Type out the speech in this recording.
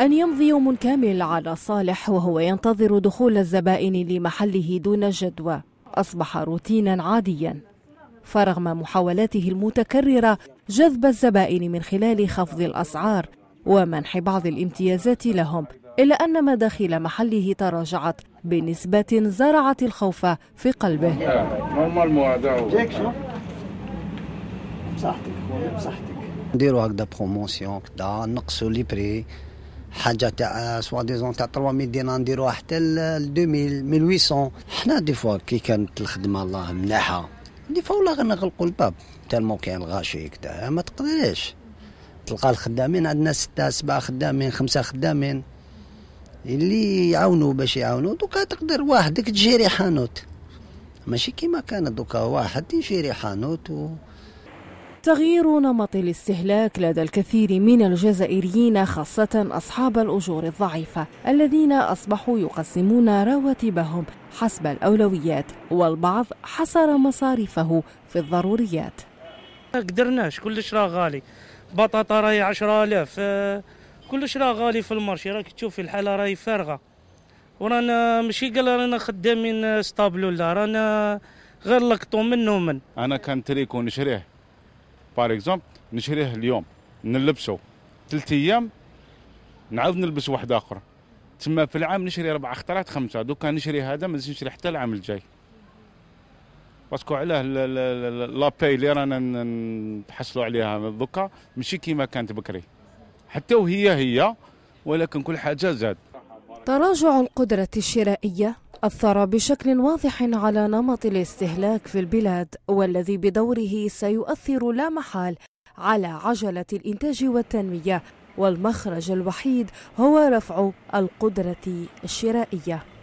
أن يمضي يوم كامل على صالح وهو ينتظر دخول الزبائن لمحله دون جدوى أصبح روتينا عاديا فرغم محاولاته المتكررة جذب الزبائن من خلال خفض الأسعار ومنح بعض الامتيازات لهم إلا أن مداخل محله تراجعت بنسبة زرعت الخوف في قلبه بصحتك بصحتك نديروا هكذا بروموسيون كذا نقصوا لي بري حاجه تاع سوا ديزون تاع 300 دينار نديروها حتى ل 2800 حنا دي فوا كي كانت الخدمه الله ملاحه دي فوا والله غنغلقوا الباب تالمو كاين الغاشي كدا ما تقدريش تلقى الخدامين عندنا ستة سبعة خدامين خمسة خدامين اللي يعاونوا باش يعاونوا دوكا تقدر وحدك تجيري حانوت ماشي كيما كان دوكا واحد يجيري حانوت و تغيير نمط الاستهلاك لدى الكثير من الجزائريين خاصة أصحاب الأجور الضعيفة الذين أصبحوا يقسمون رواتبهم حسب الأولويات والبعض حصر مصاريفه في الضروريات قدرناش كلش راه غالي بطاطا راهي آلاف آه، كلش راه غالي في المارشي راك تشوفي الحاله راهي فارغه ورانا ماشي قال رانا خدامين آه، ستابلو لا رانا غير لقطو منه من انا تريكو نشريه باغ اكزومبل نشريه اليوم نلبسه ثلاث ايام نعاود نلبس واحد اخر تما في العام نشري اربع خطرات خمسه دوكا نشري هذا ما نزيدش نشري حتى العام الجاي باسكو علاه لا باي اللي رانا نتحصلوا عليها دوكا ماشي كيما كانت بكري حتى وهي هي ولكن كل حاجه زاد تراجع القدرة الشرائية أثر بشكل واضح على نمط الاستهلاك في البلاد والذي بدوره سيؤثر لا محال على عجلة الإنتاج والتنمية والمخرج الوحيد هو رفع القدرة الشرائية